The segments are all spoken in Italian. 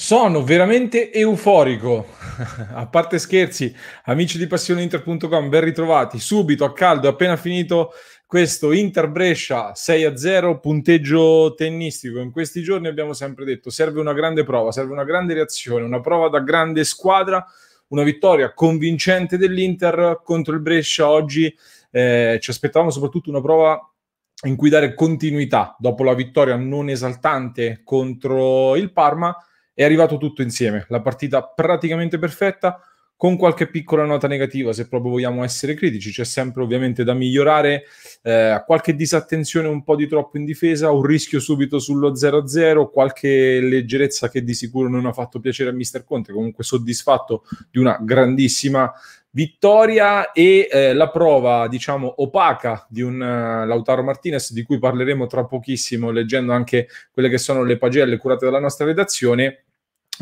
Sono veramente euforico. a parte scherzi, amici di passioneinter.com, ben ritrovati. Subito a caldo, appena finito questo Inter Brescia 6 0 punteggio tennistico. In questi giorni abbiamo sempre detto serve una grande prova, serve una grande reazione, una prova da grande squadra, una vittoria convincente dell'Inter contro il Brescia oggi. Eh, ci aspettavamo soprattutto una prova in cui dare continuità dopo la vittoria non esaltante contro il Parma è arrivato tutto insieme, la partita praticamente perfetta, con qualche piccola nota negativa, se proprio vogliamo essere critici, c'è sempre ovviamente da migliorare, eh, qualche disattenzione un po' di troppo in difesa, un rischio subito sullo 0-0, qualche leggerezza che di sicuro non ha fatto piacere a Mister Conte, comunque soddisfatto di una grandissima vittoria e eh, la prova, diciamo, opaca di un uh, Lautaro Martinez, di cui parleremo tra pochissimo, leggendo anche quelle che sono le pagelle curate dalla nostra redazione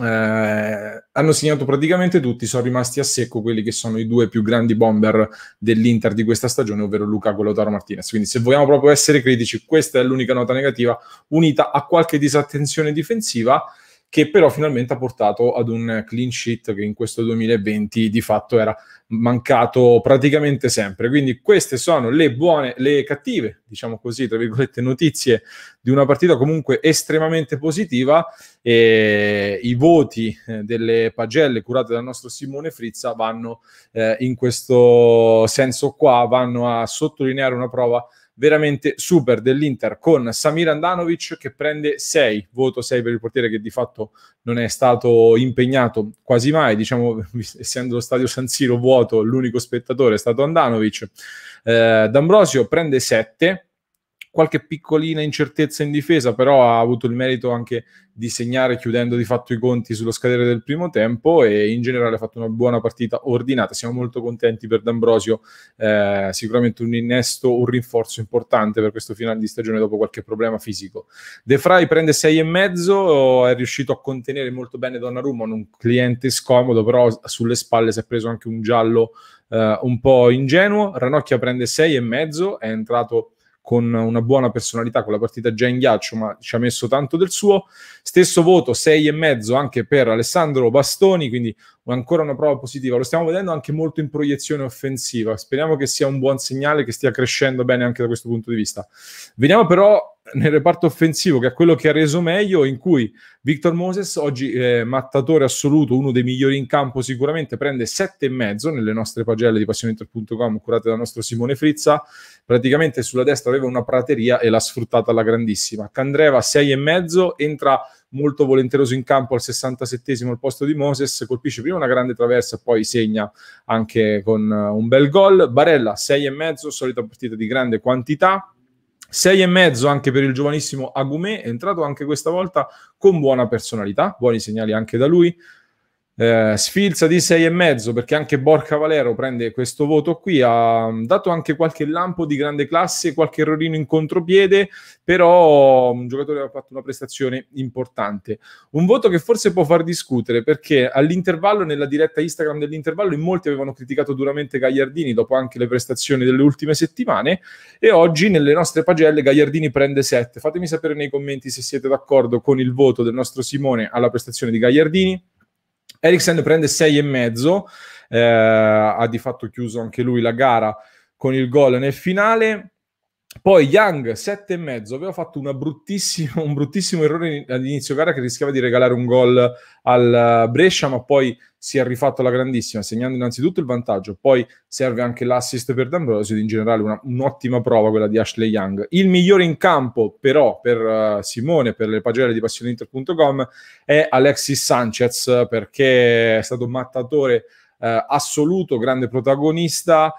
eh, hanno segnato praticamente tutti, sono rimasti a secco quelli che sono i due più grandi bomber dell'Inter di questa stagione, ovvero Luca e Lautaro Martinez. Quindi se vogliamo proprio essere critici, questa è l'unica nota negativa unita a qualche disattenzione difensiva che però finalmente ha portato ad un clean sheet che in questo 2020 di fatto era mancato praticamente sempre. Quindi queste sono le buone, le cattive, diciamo così, tra virgolette, notizie di una partita comunque estremamente positiva e i voti eh, delle pagelle curate dal nostro Simone Frizza vanno eh, in questo senso qua, vanno a sottolineare una prova veramente super dell'Inter con Samir Andanovic che prende 6, voto 6 per il portiere che di fatto non è stato impegnato quasi mai, diciamo essendo lo stadio San Siro vuoto l'unico spettatore è stato Andanovic. Eh, D'Ambrosio prende 7 qualche piccolina incertezza in difesa, però ha avuto il merito anche di segnare chiudendo di fatto i conti sullo scadere del primo tempo e in generale ha fatto una buona partita ordinata. Siamo molto contenti per D'Ambrosio, eh, sicuramente un innesto, un rinforzo importante per questo finale di stagione dopo qualche problema fisico. De Frey prende 6,5, è riuscito a contenere molto bene Donnarumma, un cliente scomodo, però sulle spalle si è preso anche un giallo eh, un po' ingenuo. Ranocchia prende 6,5, è entrato con una buona personalità, con la partita già in ghiaccio, ma ci ha messo tanto del suo. Stesso voto, 6,5 anche per Alessandro Bastoni, quindi ancora una prova positiva. Lo stiamo vedendo anche molto in proiezione offensiva. Speriamo che sia un buon segnale, che stia crescendo bene anche da questo punto di vista. Veniamo però nel reparto offensivo, che è quello che ha reso meglio, in cui Victor Moses, oggi eh, mattatore assoluto, uno dei migliori in campo sicuramente, prende 7,5 nelle nostre pagelle di passioneinter.com curate dal nostro Simone Frizza, praticamente sulla destra aveva una prateria e l'ha sfruttata alla grandissima. Candreva 6,5, entra molto volenteroso in campo al 67 al posto di Moses, colpisce prima una grande traversa e poi segna anche con eh, un bel gol. Barella 6,5, solita partita di grande quantità 6 e mezzo anche per il giovanissimo Agumè, entrato anche questa volta con buona personalità, buoni segnali anche da lui. Eh, sfilza di 6,5 perché anche Borca Valero prende questo voto qui, ha mm, dato anche qualche lampo di grande classe, qualche errorino in contropiede, però mm, un giocatore ha fatto una prestazione importante. Un voto che forse può far discutere perché all'intervallo, nella diretta Instagram dell'intervallo, in molti avevano criticato duramente Gagliardini dopo anche le prestazioni delle ultime settimane e oggi nelle nostre pagelle Gagliardini prende 7. Fatemi sapere nei commenti se siete d'accordo con il voto del nostro Simone alla prestazione di Gagliardini Eriksen prende 6,5, eh, ha di fatto chiuso anche lui la gara con il gol nel finale. Poi Young e mezzo, aveva fatto un bruttissimo errore all'inizio gara che rischiava di regalare un gol al Brescia, ma poi si è rifatto la grandissima, segnando innanzitutto il vantaggio. Poi serve anche l'assist per D'Ambrosio, ed in generale una, un'ottima prova quella di Ashley Young. Il migliore in campo, però, per eh, Simone, per le pagelle di passioneinter.com, è Alexis Sanchez, perché è stato un mattatore uh, assoluto, grande protagonista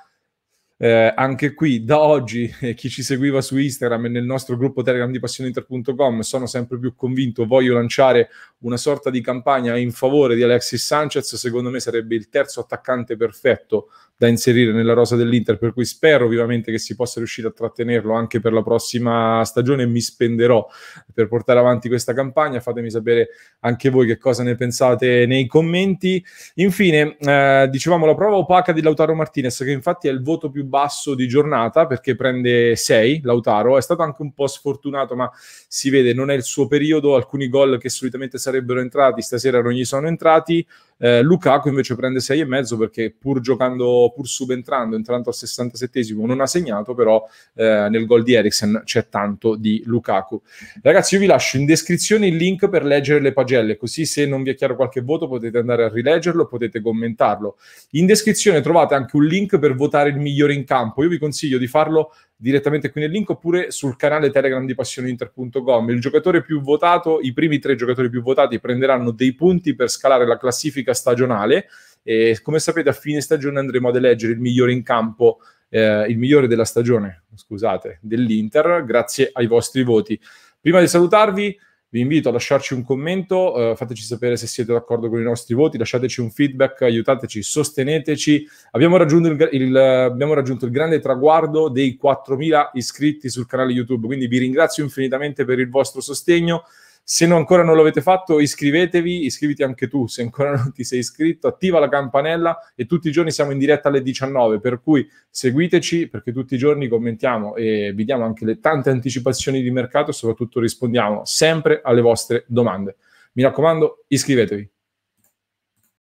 eh, anche qui da oggi eh, chi ci seguiva su Instagram e nel nostro gruppo Telegram di passioneinter.com sono sempre più convinto, voglio lanciare una sorta di campagna in favore di Alexis Sanchez, secondo me sarebbe il terzo attaccante perfetto da inserire nella rosa dell'Inter, per cui spero vivamente che si possa riuscire a trattenerlo anche per la prossima stagione mi spenderò per portare avanti questa campagna, fatemi sapere anche voi che cosa ne pensate nei commenti. Infine, eh, dicevamo la prova opaca di Lautaro Martinez che infatti è il voto più basso di giornata perché prende 6 Lautaro, è stato anche un po' sfortunato ma si vede non è il suo periodo, alcuni gol che solitamente sarebbero entrati stasera non gli sono entrati, eh, Lukaku invece prende 6,5 perché pur giocando, pur subentrando, entrando al 67esimo, non ha segnato, però eh, nel gol di Eriksen c'è tanto di Lukaku. Ragazzi, io vi lascio in descrizione il link per leggere le pagelle, così se non vi è chiaro qualche voto potete andare a rileggerlo, potete commentarlo. In descrizione trovate anche un link per votare il migliore in campo. Io vi consiglio di farlo direttamente qui nel link oppure sul canale Telegram di passioneinter.com. Il giocatore più votato, i primi tre giocatori più votati prenderanno dei punti per scalare la classifica stagionale e come sapete a fine stagione andremo ad eleggere il migliore in campo, eh, il migliore della stagione, scusate, dell'Inter, grazie ai vostri voti. Prima di salutarvi vi invito a lasciarci un commento, eh, fateci sapere se siete d'accordo con i nostri voti, lasciateci un feedback, aiutateci, sosteneteci. Abbiamo raggiunto il, il, abbiamo raggiunto il grande traguardo dei 4.000 iscritti sul canale YouTube, quindi vi ringrazio infinitamente per il vostro sostegno. Se non ancora non l'avete fatto, iscrivetevi, iscriviti anche tu se ancora non ti sei iscritto, attiva la campanella e tutti i giorni siamo in diretta alle 19, per cui seguiteci perché tutti i giorni commentiamo e vi diamo anche le tante anticipazioni di mercato e soprattutto rispondiamo sempre alle vostre domande. Mi raccomando, iscrivetevi.